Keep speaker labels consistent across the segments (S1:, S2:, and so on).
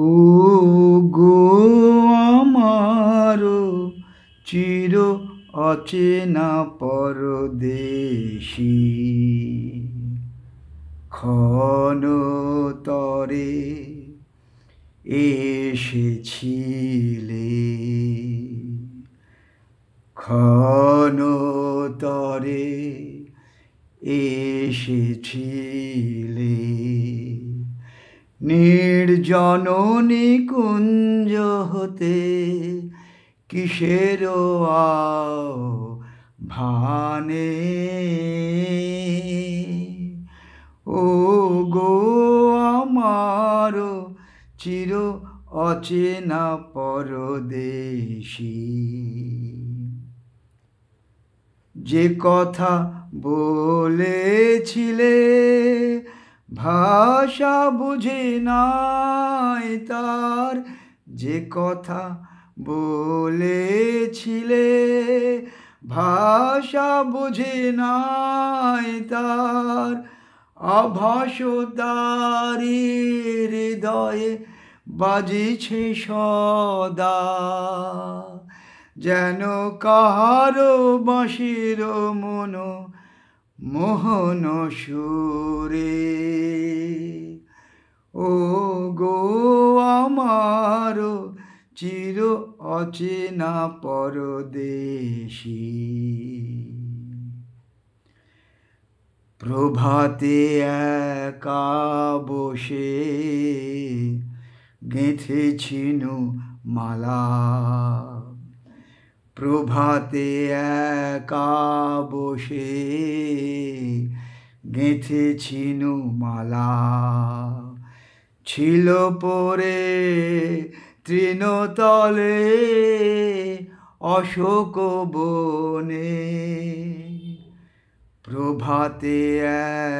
S1: ও গো আমার চির অচেনা পরদেশি ক্ষণ তরে এসেছিলে ক্ষণ তরে এসেছিলে নির্জননী কুঞ্জ হতে কিসের ভানে ও গো আমার চির অচেনা পরদেশি যে কথা বলেছিলে ভাষা বুঝে নাই তার যে কথা বলেছিলে ভাষা বুঝে নাই তার অভাষ তারি হৃদয়ে বাজিছে সদা যেন কাহারো বাঁশির মনো মোহন সুরে ও গো আমার চির অচেনা পরদেশি প্রভাতে একা বসে গেঁথেছিনু মালা প্রভাতে একা বসে গেঁথেছিনু মালা ছিল পরে তৃণতলে অশোক বনে প্রভাতে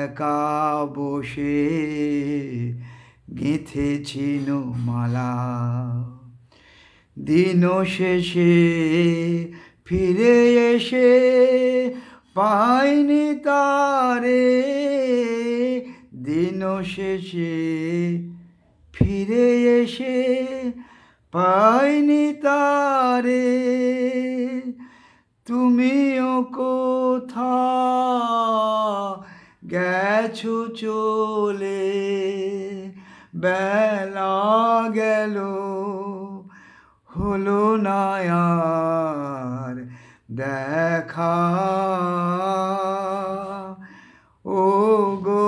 S1: একা বসে ছিনু মালা দিন শেষে ফিরে এসে পাইনি তারে দিন শেষে ফিরে এসে পাইনি তারে তুমিও কোথা গেছো চলে বেলা গেলো হলো নায়ার দেখা ও গো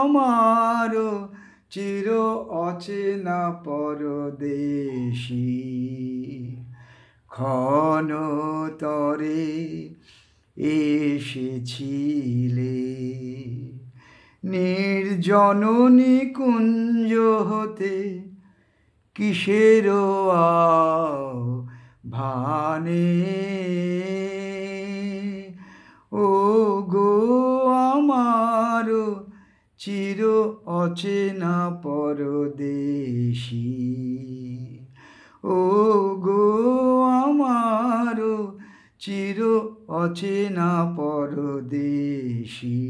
S1: আমার চির অচেনা পরদেশি ক্ষণ তরে এসেছিলে নির্জননী কুঞ্জ হতে কিসের ভানে ও গো আমার চির অচেনা পরদেশি ও গো আমার চির অচেনা পরদেশি